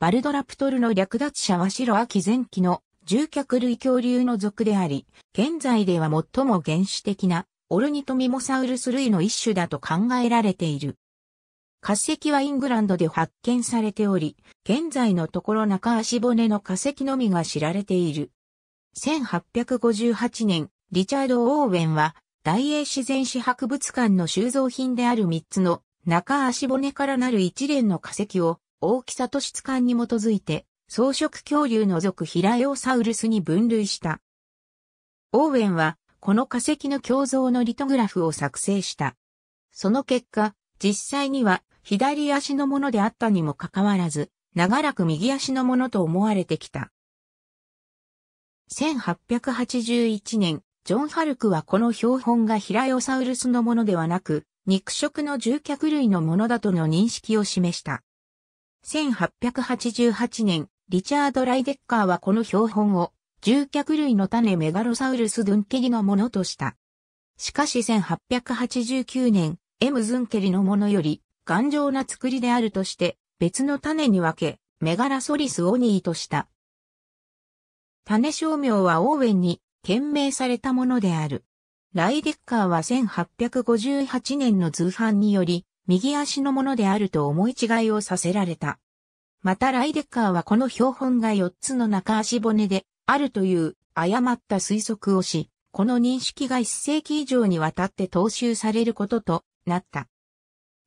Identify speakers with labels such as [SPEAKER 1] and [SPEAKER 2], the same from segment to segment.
[SPEAKER 1] バルドラプトルの略奪者は白秋前期の獣脚類恐竜の属であり、現在では最も原始的なオルニトミモサウルス類の一種だと考えられている。化石はイングランドで発見されており、現在のところ中足骨の化石のみが知られている。1858年、リチャード・オーウェンは、大英自然史博物館の収蔵品である3つの中足骨からなる一連の化石を大きさと質感に基づいて、草食恐竜の属ヒラエオサウルスに分類した。オーウェンは、この化石の胸像のリトグラフを作成した。その結果、実際には左足のものであったにもかかわらず、長らく右足のものと思われてきた。1881年、ジョン・ハルクはこの標本がヒラエオサウルスのものではなく、肉食の獣脚類のものだとの認識を示した。1888年、リチャード・ライデッカーはこの標本を、獣脚類の種メガロサウルス・ドゥンケリのものとした。しかし1889年、エムズンケリのものより頑丈な作りであるとして別の種に分け、メガラソリスオニーとした。種商名はオーウェンに懸命されたものである。ライデッカーは1858年の図版により、右足のものであると思い違いをさせられた。またライデッカーはこの標本が4つの中足骨であるという誤った推測をし、この認識が1世紀以上にわたって踏襲されることとなった。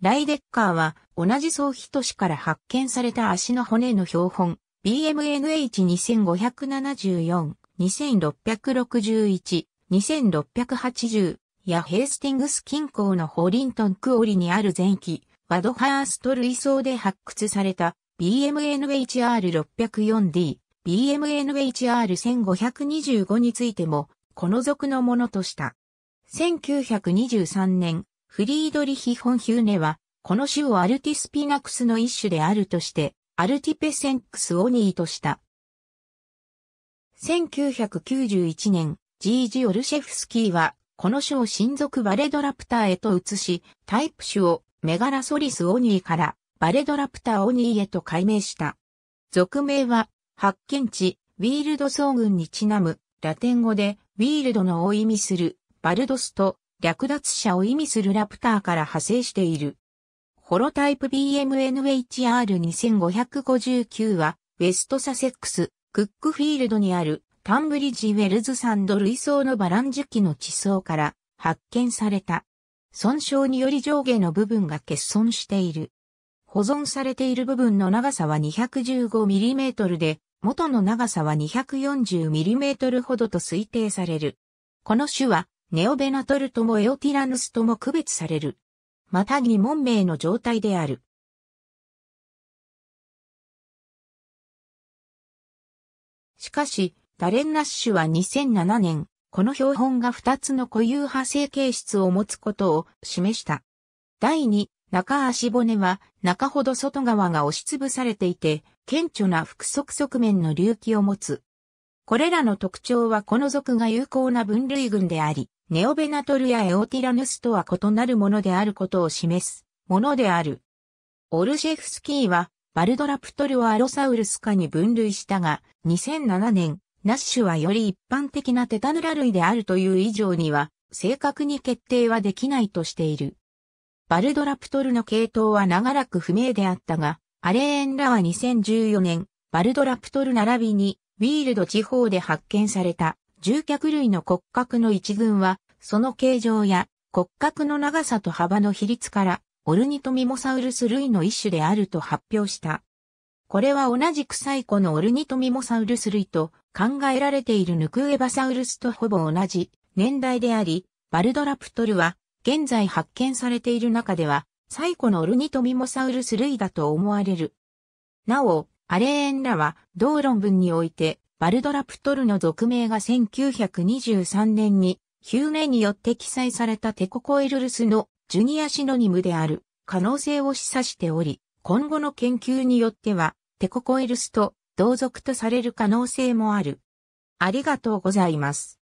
[SPEAKER 1] ライデッカーは同じ総比都市から発見された足の骨の標本 BMNH2574、2661、2680やヘイスティングス近郊のホリントンクオリにある前期、ワドハースト類層で発掘された BMNHR604D、BMNHR1525 についても、この属のものとした。1923年、フリードリヒ・ホンヒューネは、この種をアルティスピナクスの一種であるとして、アルティペセンクスオニーとした。1991年、ージオルシェフスキーは、この種を親族バレドラプターへと移し、タイプ種をメガラソリスオニーからバレドラプターオニーへと改名した。俗名は発見地、ウィールド総群にちなむ、ラテン語でウィールドのを意味するバルドスと略奪者を意味するラプターから派生している。ホロタイプ BMNHR2559 はウェストサセックス、クックフィールドにあるタンブリッジ・ウェルズ山ド類層のバランジ期の地層から発見された。損傷により上下の部分が欠損している。保存されている部分の長さは 215mm で、元の長さは 240mm ほどと推定される。この種は、ネオベナトルともエオティラヌスとも区別される。また疑問名の状態である。しかし、ダレン・ナッシュは2007年、この標本が2つの固有派生形質を持つことを示した。第2、中足骨は中ほど外側が押しつぶされていて、顕著な複足側面の隆起を持つ。これらの特徴はこの属が有効な分類群であり、ネオベナトルやエオティラヌスとは異なるものであることを示すものである。オルシェフスキーはバルドラプトルをアロサウルス科に分類したが、2007年、ナッシュはより一般的なテタヌラ類であるという以上には、正確に決定はできないとしている。バルドラプトルの系統は長らく不明であったが、アレーンらは2014年、バルドラプトル並びに、ウィールド地方で発見された、獣脚類の骨格の一群は、その形状や骨格の長さと幅の比率から、オルニトミモサウルス類の一種であると発表した。これは同じく最古のオルニトミモサウルス類と考えられているヌクエバサウルスとほぼ同じ年代であり、バルドラプトルは現在発見されている中では最古のオルニトミモサウルス類だと思われる。なお、アレーンらは同論文においてバルドラプトルの俗名が1923年にヒューネによって記載されたテココエルルスのジュニアシノニムである可能性を示唆しており、今後の研究によっては、テココイルスと同族とされる可能性もある。ありがとうございます。